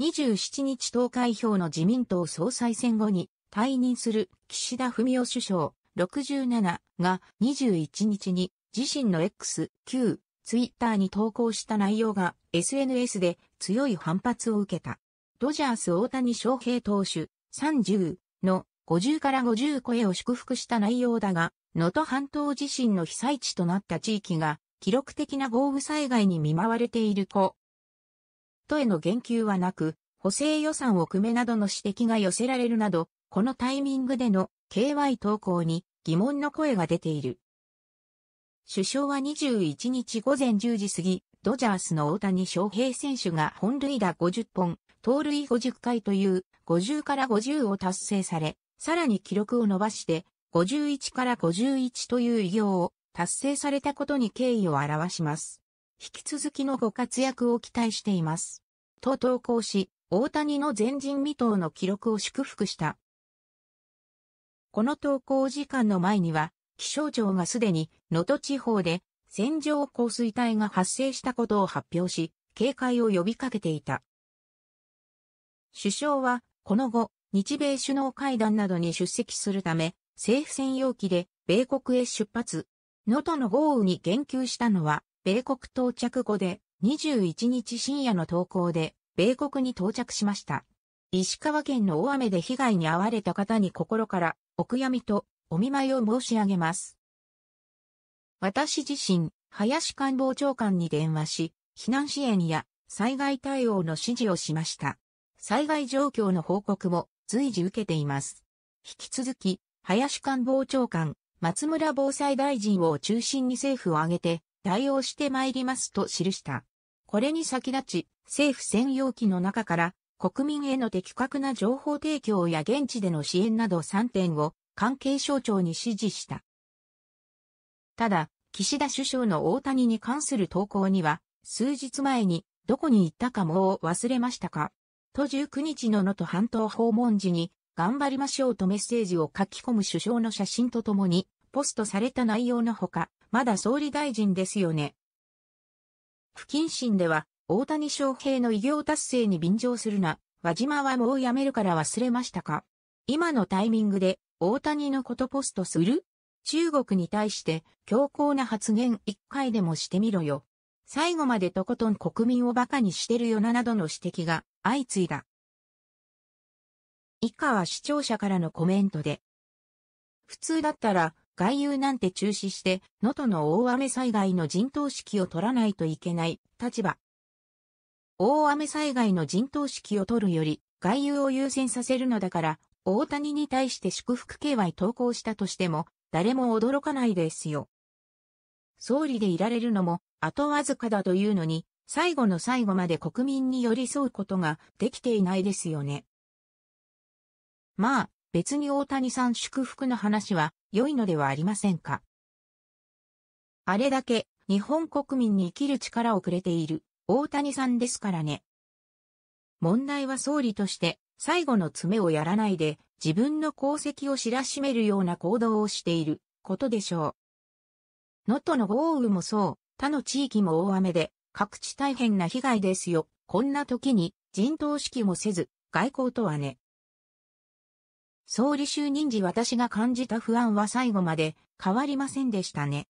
27日投開票の自民党総裁選後に退任する岸田文雄首相67が21日に自身の X、Q、ツイッターに投稿した内容が SNS で強い反発を受けた。ドジャース大谷翔平投手30の50から50声を祝福した内容だが、能登半島地震の被災地となった地域が記録的な豪雨災害に見舞われている子、トへの言及はなく、補正予算を組めなどの指摘が寄せられるなど、このタイミングでの KY 投稿に疑問の声が出ている。首相は21日午前10時過ぎ、ドジャースの大谷翔平選手が本塁打50本、盗塁50回という50から50を達成され、さらに記録を伸ばして51から51という偉業を達成されたことに敬意を表します。引き続きのご活躍を期待しています。と投稿し、大谷の前人未到の記録を祝福した。この投稿時間の前には、気象庁がすでに、能登地方で、線状降水帯が発生したことを発表し、警戒を呼びかけていた。首相は、この後、日米首脳会談などに出席するため、政府専用機で米国へ出発。能登の豪雨に言及したのは、米国到着後で21日深夜の投稿で、米国に到着しました。石川県の大雨で被害に遭われた方に心からお悔やみとお見舞いを申し上げます。私自身、林官房長官に電話し、避難支援や災害対応の指示をしました。災害状況の報告も随時受けています。引き続き、林官房長官、松村防災大臣を中心に政府を挙げて対応してまいりますと記した。これに先立ち、政府専用機の中から国民への的確な情報提供や現地での支援など3点を関係省庁に指示した。ただ、岸田首相の大谷に関する投稿には、数日前にどこに行ったかもう忘れましたかと19日の能登半島訪問時に頑張りましょうとメッセージを書き込む首相の写真とともに、ポストされた内容のほか、まだ総理大臣ですよね、謹慎では、大谷翔平の偉業達成に便乗するな、輪島はもうやめるから忘れましたか今のタイミングで、大谷のことポストする中国に対して強硬な発言一回でもしてみろよ。最後までとことん国民を馬鹿にしてるよななどの指摘が相次いだ。以下は視聴者からのコメントで。普通だったら外遊なんて中止して、能登の大雨災害の陣頭指揮を取らないといけない立場。大雨災害の陣頭指揮を取るより、外遊を優先させるのだから、大谷に対して祝福系は投稿したとしても、誰も驚かないですよ。総理でいられるのも、あとわずかだというのに、最後の最後まで国民に寄り添うことができていないですよね。まあ、別に大谷さん祝福の話は良いのではありませんか。あれだけ日本国民に生きる力をくれている大谷さんですからね。問題は総理として最後の爪をやらないで自分の功績を知らしめるような行動をしていることでしょう。能登の豪雨もそう、他の地域も大雨で各地大変な被害ですよ。こんな時に人頭指揮もせず外交とはね。総理就任時私が感じた不安は最後まで変わりませんでしたね。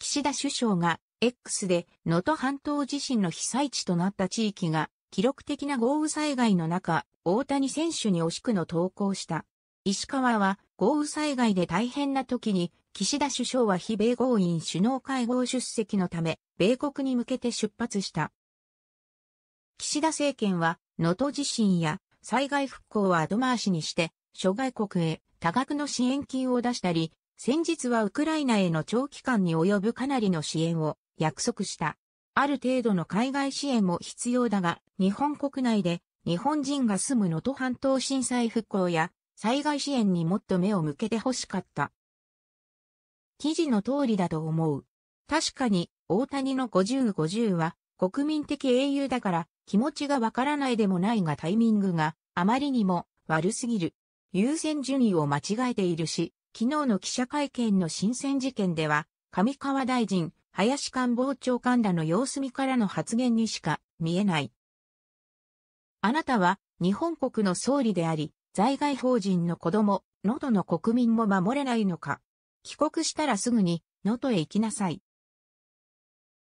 岸田首相が X で能登半島地震の被災地となった地域が記録的な豪雨災害の中、大谷選手に惜しくの投稿した。石川は豪雨災害で大変な時に岸田首相は非米豪印首脳会合出席のため、米国に向けて出発した。岸田政権は、能登地震や災害復興は後回しにして、諸外国へ多額の支援金を出したり、先日はウクライナへの長期間に及ぶかなりの支援を約束した。ある程度の海外支援も必要だが、日本国内で日本人が住む能登半島震災復興や災害支援にもっと目を向けてほしかった。記事の通りだと思う。確かに大谷の50-50は国民的英雄だから気持ちがわからないでもないがタイミングがあまりにも悪すぎる。優先順位を間違えているし、昨日の記者会見の新鮮事件では、上川大臣、林官房長官らの様子見からの発言にしか見えない。あなたは日本国の総理であり、在外邦人の子供、能登の国民も守れないのか。帰国したらすぐに、能登へ行きなさい。